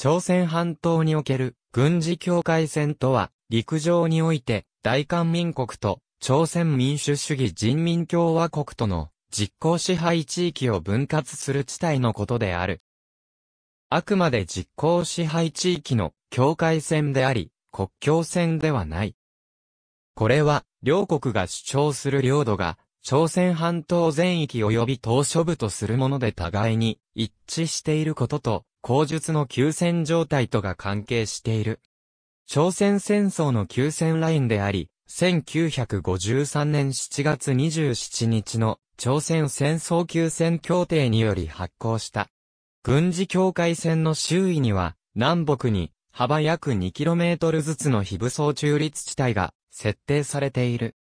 朝鮮半島における軍事境界線とは、陸上において大韓民国と朝鮮民主主義人民共和国との実効支配地域を分割する地帯のことである。あくまで実効支配地域の境界線であり、国境線ではない。これは、両国が主張する領土が、朝鮮半島全域及び島嶼部とするもので互いに一致していることと口述の休戦状態とが関係している。朝鮮戦争の休戦ラインであり、1953年7月27日の朝鮮戦争休戦協定により発行した。軍事境界線の周囲には、南北に幅約 2km ずつの非武装中立地帯が設定されている。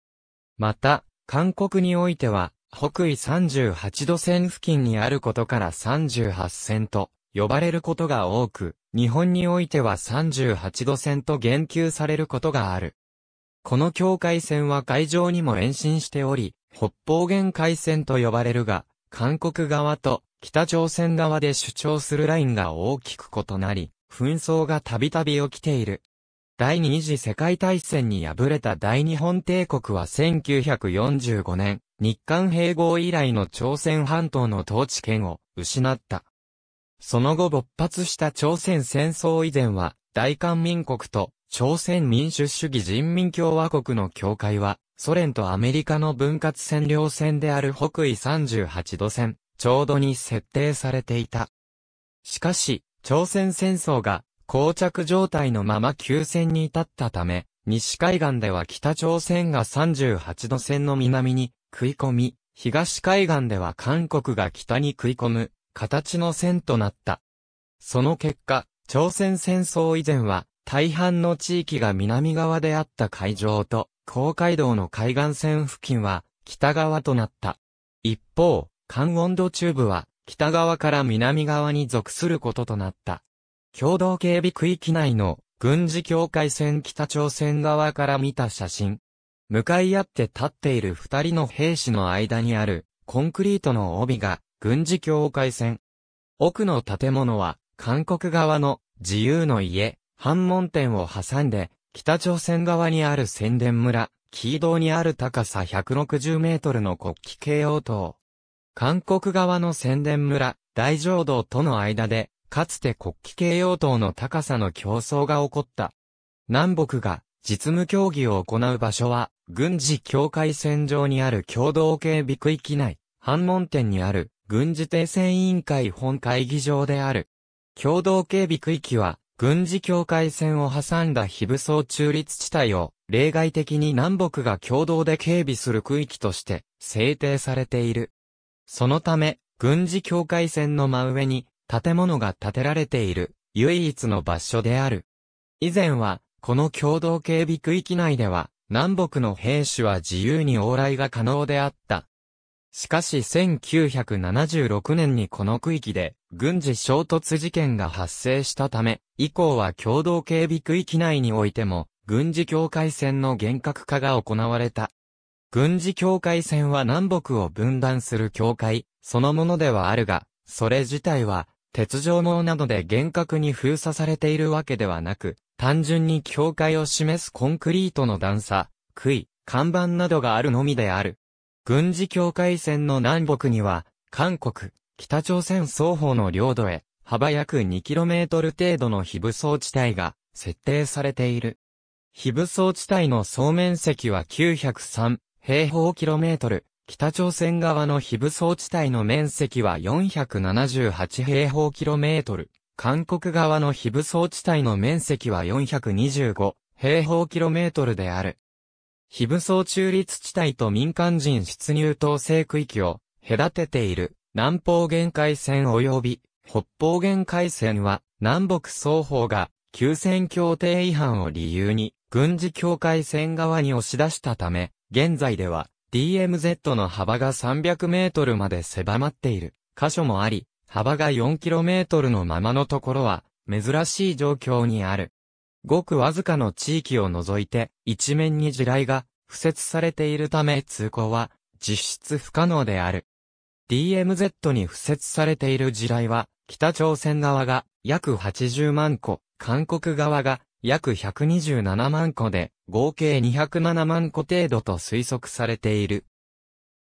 また、韓国においては、北緯38度線付近にあることから38線と呼ばれることが多く、日本においては38度線と言及されることがある。この境界線は海上にも延伸しており、北方限界線と呼ばれるが、韓国側と北朝鮮側で主張するラインが大きく異なり、紛争がたびたび起きている。第二次世界大戦に敗れた大日本帝国は1945年、日韓併合以来の朝鮮半島の統治権を失った。その後勃発した朝鮮戦争以前は、大韓民国と朝鮮民主主義人民共和国の境界は、ソ連とアメリカの分割占領線である北緯38度線、ちょうどに設定されていた。しかし、朝鮮戦争が、膠着状態のまま休戦に至ったため、西海岸では北朝鮮が38度線の南に食い込み、東海岸では韓国が北に食い込む形の線となった。その結果、朝鮮戦争以前は、大半の地域が南側であった海上と、公海道の海岸線付近は、北側となった。一方、関温度中部は、北側から南側に属することとなった。共同警備区域内の軍事境界線北朝鮮側から見た写真。向かい合って立っている二人の兵士の間にあるコンクリートの帯が軍事境界線。奥の建物は、韓国側の自由の家、反門店を挟んで、北朝鮮側にある宣伝村、キー道にある高さ160メートルの国旗掲揚塔。韓国側の宣伝村、大浄道との間で、かつて国旗掲揚塔の高さの競争が起こった。南北が実務協議を行う場所は、軍事境界線上にある共同警備区域内、反門店にある軍事停戦委員会本会議場である。共同警備区域は、軍事境界線を挟んだ非武装中立地帯を、例外的に南北が共同で警備する区域として、制定されている。そのため、軍事境界線の真上に、建物が建てられている、唯一の場所である。以前は、この共同警備区域内では、南北の兵士は自由に往来が可能であった、しかし1976年にこの区域で軍事衝突事件が発生したため、以降は共同警備区域内においても軍事境界線の厳格化が行われた。軍事境界線は南北を分断する境界、そのものではあるが、それ自体は、鉄条網などで厳格に封鎖されているわけではなく、単純に境界を示すコンクリートの段差、杭、看板などがあるのみである。軍事境界線の南北には、韓国、北朝鮮双方の領土へ、幅約 2km 程度の非武装地帯が設定されている。非武装地帯の総面積は903平方キロメートル、北朝鮮側の非武装地帯の面積は478平方キロメートル、韓国側の非武装地帯の面積は425平方キロメートルである。非武装中立地帯と民間人出入統制区域を隔てている南方限界線及び北方限界線は南北双方が休戦協定違反を理由に軍事境界線側に押し出したため、現在では DMZ の幅が300メートルまで狭まっている箇所もあり、幅が4キロメートルのままのところは珍しい状況にある。ごくわずかの地域を除いて、一面に地雷が、付設されているため通行は、実質不可能である。DMZ に付設されている地雷は、北朝鮮側が約80万個、韓国側が約127万個で、合計207万個程度と推測されている。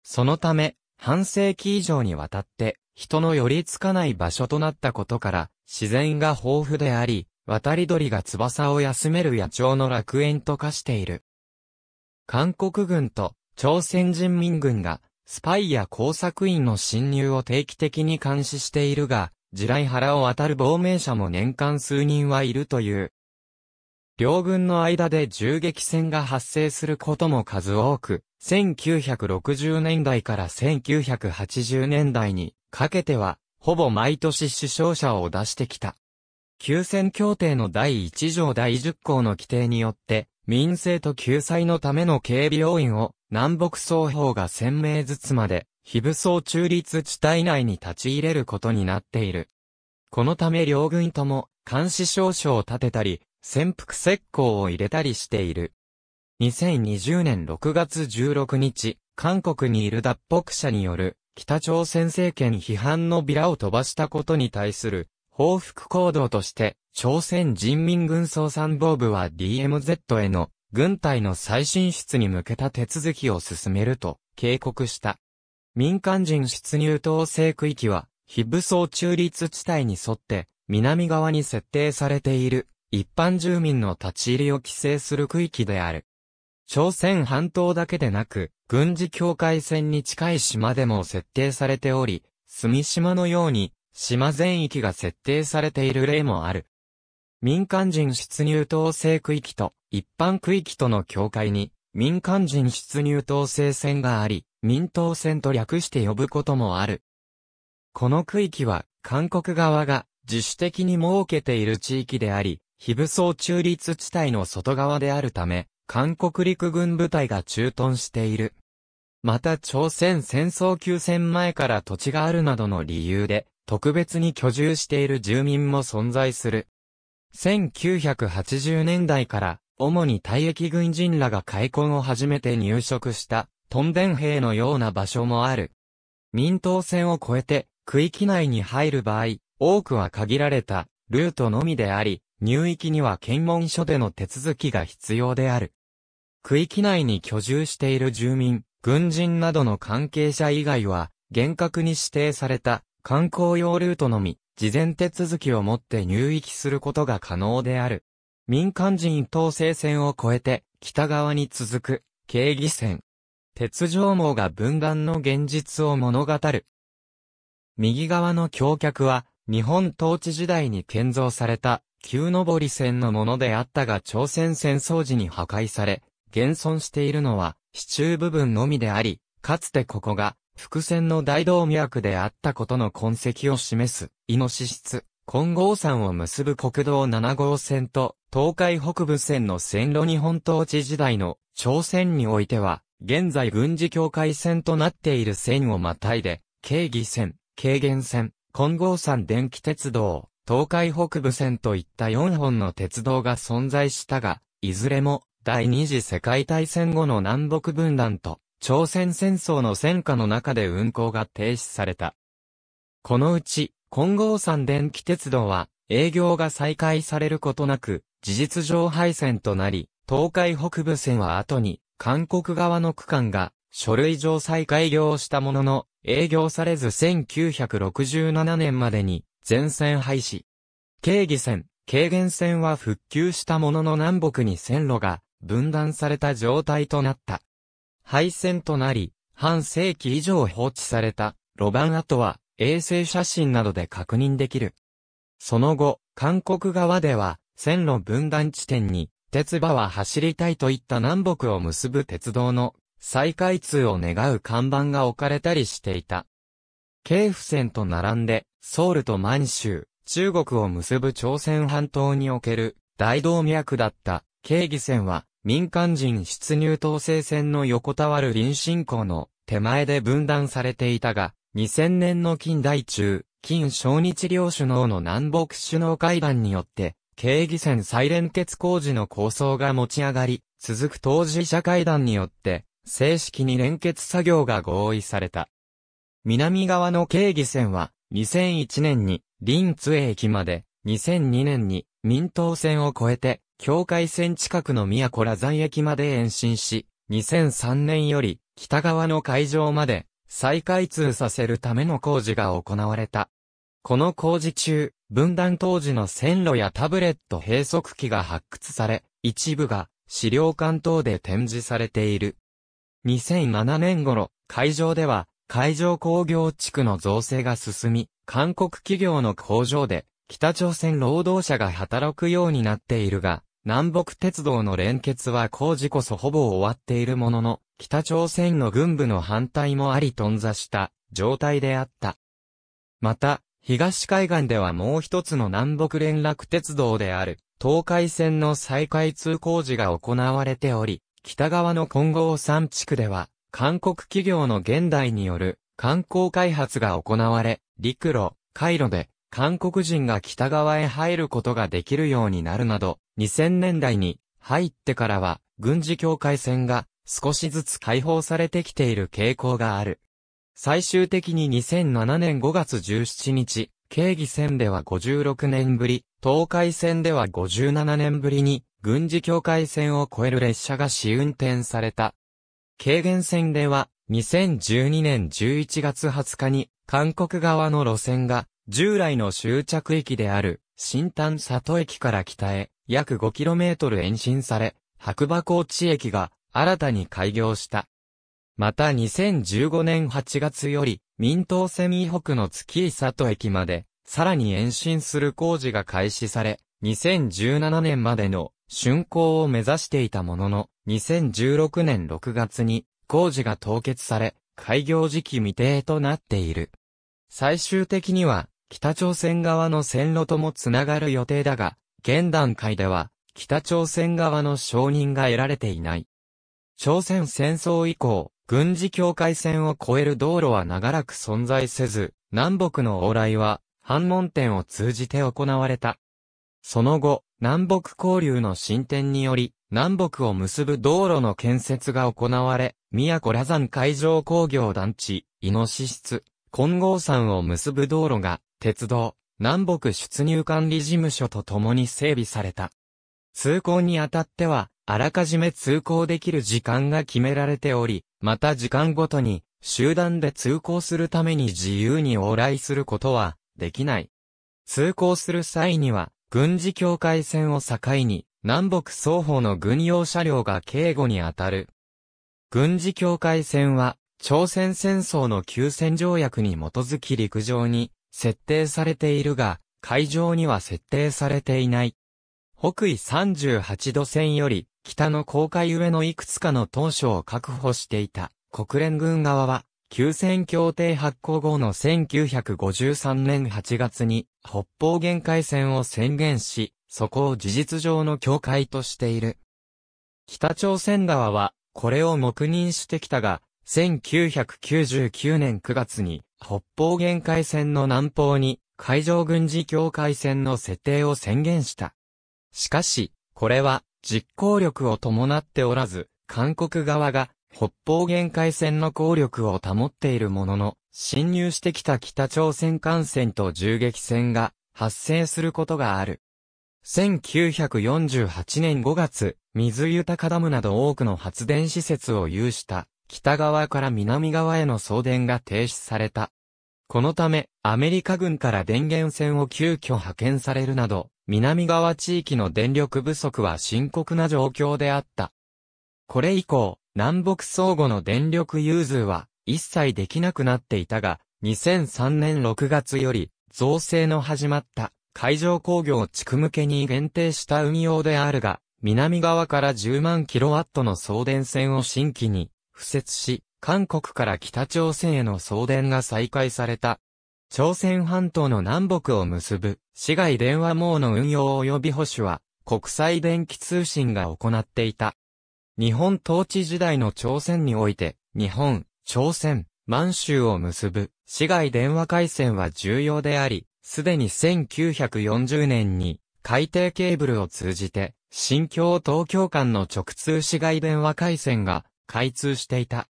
そのため、半世紀以上にわたって、人の寄りつかない場所となったことから、自然が豊富であり、渡り鳥が翼を休める野鳥の楽園と化している。韓国軍と朝鮮人民軍がスパイや工作員の侵入を定期的に監視しているが、地雷原を渡る亡命者も年間数人はいるという。両軍の間で銃撃戦が発生することも数多く、1960年代から1980年代にかけては、ほぼ毎年死傷者を出してきた。休戦協定の第1条第10項の規定によって、民政と救済のための警備要員を南北双方が1000名ずつまで、非武装中立地帯内に立ち入れることになっている。このため両軍とも監視証書を立てたり、潜伏石膏を入れたりしている。2020年6月16日、韓国にいる脱北者による北朝鮮政権批判のビラを飛ばしたことに対する報復行動として、朝鮮人民軍総参謀部は DMZ への軍隊の再進出に向けた手続きを進めると警告した。民間人出入統制区域は、非武装中立地帯に沿って南側に設定されている一般住民の立ち入りを規制する区域である。朝鮮半島だけでなく、軍事境界線に近い島でも設定されており、住島のように島全域が設定されている例もある。民間人出入統制区域と一般区域との境界に民間人出入統制線があり、民統線と略して呼ぶこともある。この区域は韓国側が自主的に設けている地域であり、非武装中立地帯の外側であるため、韓国陸軍部隊が駐屯している。また朝鮮戦争休戦前から土地があるなどの理由で、特別に居住している住民も存在する。1980年代から、主に退役軍人らが開墾を始めて入植した、トンデン兵のような場所もある。民党線を越えて、区域内に入る場合、多くは限られた、ルートのみであり、入域には検問所での手続きが必要である。区域内に居住している住民、軍人などの関係者以外は、厳格に指定された観光用ルートのみ、事前手続きをもって入域することが可能である。民間人統制線を越えて、北側に続く、警義線。鉄条網が分断の現実を物語る。右側の橋脚は、日本統治時代に建造された、旧上り線のものであったが朝鮮戦争時に破壊され、現存しているのは、支柱部分のみであり、かつてここが、伏線の大動脈であったことの痕跡を示す、イノシシツ、金剛山を結ぶ国道7号線と、東海北部線の線路日本統治時代の朝鮮においては、現在軍事境界線となっている線をまたいで、京義線、軽減線、金剛山電気鉄道、東海北部線といった4本の鉄道が存在したが、いずれも第二次世界大戦後の南北分断と朝鮮戦争の戦火の中で運行が停止された。このうち、金剛山電気鉄道は営業が再開されることなく、事実上廃線となり、東海北部線は後に、韓国側の区間が書類上再開業したものの、営業されず1967年までに全線廃止。京義線、軽減線は復旧したものの南北に線路が分断された状態となった。廃線となり、半世紀以上放置された路盤跡は衛星写真などで確認できる。その後、韓国側では線路分断地点に鉄馬は走りたいといった南北を結ぶ鉄道の再開通を願う看板が置かれたりしていた。京府線と並んでソウルと満州、中国を結ぶ朝鮮半島における大動脈だった京義線は民間人出入統制線の横たわる臨進港の手前で分断されていたが、2000年の近代中、近小日両首脳の南北首脳会談によって、経義線再連結工事の構想が持ち上がり、続く当事者会談によって、正式に連結作業が合意された。南側の経義線は、2001年に、林津駅まで、2002年に、民党線を越えて、境界線近くの宮古羅山駅まで延伸し、2003年より北側の会場まで再開通させるための工事が行われた。この工事中、分断当時の線路やタブレット閉塞機が発掘され、一部が資料館等で展示されている。2007年頃、会場では海上工業地区の造成が進み、韓国企業の工場で北朝鮮労働者が働くようになっているが、南北鉄道の連結は工事こそほぼ終わっているものの、北朝鮮の軍部の反対もあり頓挫した状態であった。また、東海岸ではもう一つの南北連絡鉄道である、東海線の再開通工事が行われており、北側の金剛山地区では、韓国企業の現代による観光開発が行われ、陸路、海路で韓国人が北側へ入ることができるようになるなど、2000年代に入ってからは、軍事境界線が少しずつ解放されてきている傾向がある。最終的に2007年5月17日、京義線では56年ぶり、東海線では57年ぶりに、軍事境界線を越える列車が試運転された。軽減線では、2012年11月20日に、韓国側の路線が、従来の終着駅である、新丹里駅から北へ、約 5km 延伸され、白馬高知駅が新たに開業した。また2015年8月より、民東線以北の月井里駅まで、さらに延伸する工事が開始され、2017年までの竣工を目指していたものの、2016年6月に工事が凍結され、開業時期未定となっている。最終的には、北朝鮮側の線路ともつながる予定だが、現段階では、北朝鮮側の承認が得られていない。朝鮮戦争以降、軍事境界線を越える道路は長らく存在せず、南北の往来は、反問店を通じて行われた。その後、南北交流の進展により、南北を結ぶ道路の建設が行われ、宮古羅山海上工業団地、イノシシツ。金剛山を結ぶ道路が、鉄道、南北出入管理事務所と共に整備された。通行にあたっては、あらかじめ通行できる時間が決められており、また時間ごとに、集団で通行するために自由に往来することは、できない。通行する際には、軍事境界線を境に、南北双方の軍用車両が警護にあたる。軍事境界線は、朝鮮戦争の休戦条約に基づき陸上に設定されているが、海上には設定されていない。北緯38度線より北の公海上のいくつかの当初を確保していた国連軍側は、休戦協定発行後の1953年8月に北方限界線を宣言し、そこを事実上の境界としている。北朝鮮側は、これを黙認してきたが、1999年9月に北方限界線の南方に海上軍事境界線の設定を宣言した。しかし、これは実行力を伴っておらず、韓国側が北方限界線の効力を保っているものの、侵入してきた北朝鮮艦船と銃撃戦が発生することがある。1948年5月、水豊ダムなど多くの発電施設を有した北側から南側への送電が停止された。このため、アメリカ軍から電源線を急遽派遣されるなど、南側地域の電力不足は深刻な状況であった。これ以降、南北相互の電力融通は一切できなくなっていたが、2003年6月より、造成の始まった海上工業地区向けに限定した運用であるが、南側から10万キロワットの送電線を新規に敷設し、韓国から北朝鮮への送電が再開された。朝鮮半島の南北を結ぶ、市外電話網の運用及び保守は、国際電気通信が行っていた。日本統治時代の朝鮮において、日本、朝鮮、満州を結ぶ、市外電話回線は重要であり、すでに1940年に、海底ケーブルを通じて、新京東京間の直通市外電話回線が開通していた。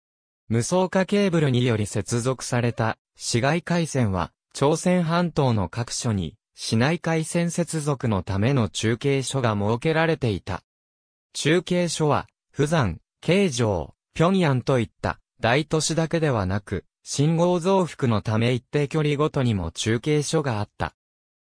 無双化ケーブルにより接続された市外回線は、朝鮮半島の各所に市内回線接続のための中継所が設けられていた。中継所は、富山、京城、平壌といった大都市だけではなく、信号増幅のため一定距離ごとにも中継所があった。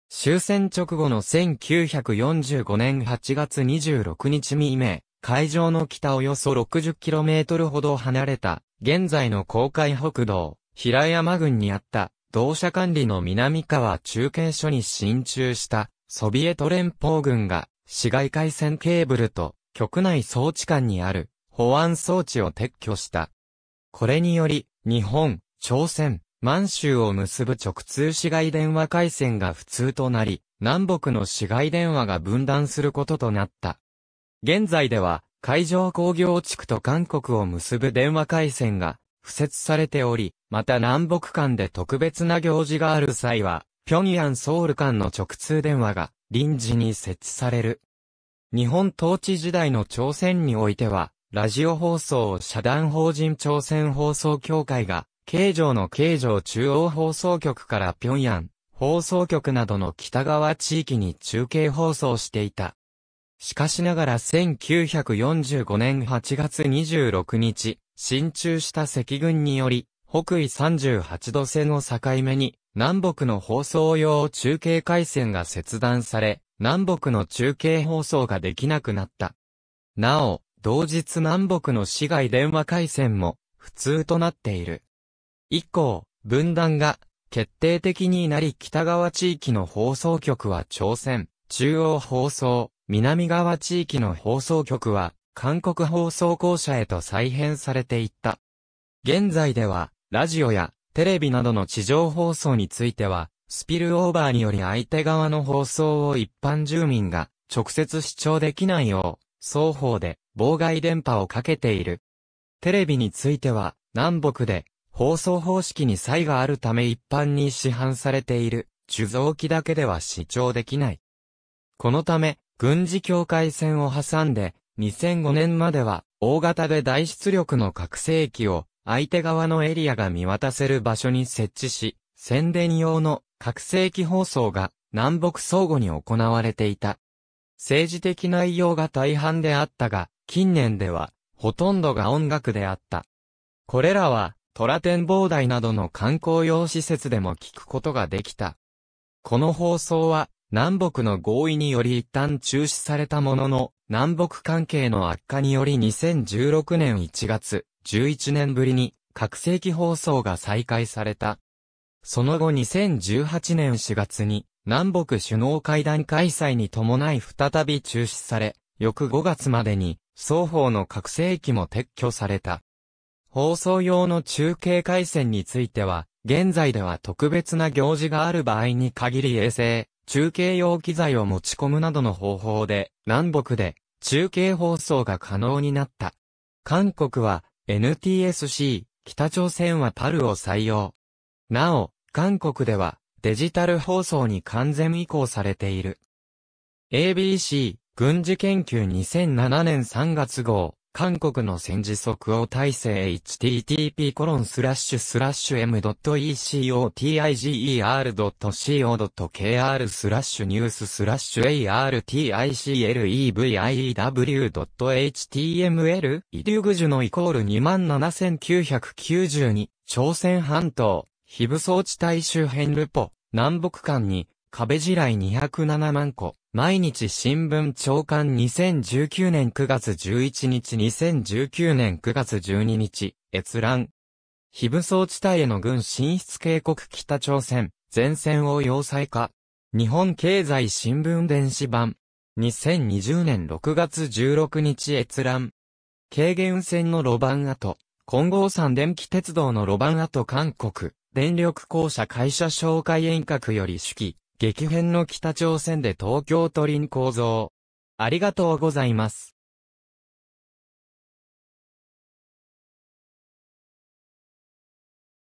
終戦直後の1945年8月26日未明、会場の北およそ 60km ほど離れた、現在の公海北道、平山郡にあった、同社管理の南川中継所に進駐した、ソビエト連邦軍が、市街回線ケーブルと、局内装置間にある、保安装置を撤去した。これにより、日本、朝鮮、満州を結ぶ直通市街電話回線が普通となり、南北の市街電話が分断することとなった。現在では、海上工業地区と韓国を結ぶ電話回線が、付設されており、また南北間で特別な行事がある際は、平壌ソウル間の直通電話が臨時に設置される。日本統治時代の朝鮮においては、ラジオ放送を社団法人朝鮮放送協会が、京城の京城中央放送局から平壌放送局などの北側地域に中継放送していた。しかしながら1945年8月26日、進駐した赤軍により、北緯38度線を境目に、南北の放送用中継回線が切断され、南北の中継放送ができなくなった。なお、同日南北の市外電話回線も普通となっている。以降、分断が決定的になり北側地域の放送局は朝鮮、中央放送、南側地域の放送局は、韓国放送公社へと再編されていった。現在では、ラジオやテレビなどの地上放送については、スピルオーバーにより相手側の放送を一般住民が直接視聴できないよう、双方で妨害電波をかけている。テレビについては、南北で放送方式に差異があるため一般に市販されている、受像機だけでは視聴できない。このため、軍事境界線を挟んで、2005年までは、大型で大出力の拡声機を、相手側のエリアが見渡せる場所に設置し、宣伝用の拡声機放送が南北相互に行われていた。政治的内容が大半であったが、近年では、ほとんどが音楽であった。これらは、虎展望台などの観光用施設でも聞くことができた。この放送は、南北の合意により一旦中止されたものの、南北関係の悪化により2016年1月、11年ぶりに拡声器放送が再開された。その後2018年4月に南北首脳会談開催に伴い再び中止され、翌5月までに双方の拡声器も撤去された。放送用の中継回線については、現在では特別な行事がある場合に限り衛星、中継用機材を持ち込むなどの方法で、南北で中継放送が可能になった。韓国は NTSC、北朝鮮はパルを採用。なお、韓国ではデジタル放送に完全移行されている。ABC、軍事研究2007年3月号、韓国の戦時即応体制 http://m.ecotiger.co.kr スラッシュニューススラッシュ articleviw.html イリュグジュのイコール27992朝鮮半島非武装地帯周辺ルポ南北間に壁地雷207万個毎日新聞長官2019年9月11日2019年9月12日、閲覧。非武装地帯への軍進出警告北朝鮮、前線を要塞化。日本経済新聞電子版。2020年6月16日閲覧。軽減線の路盤跡。金剛山電気鉄道の路盤跡韓国。電力公社会社紹介遠隔より手記。激変の北朝鮮で東京都輪構造。ありがとうございます。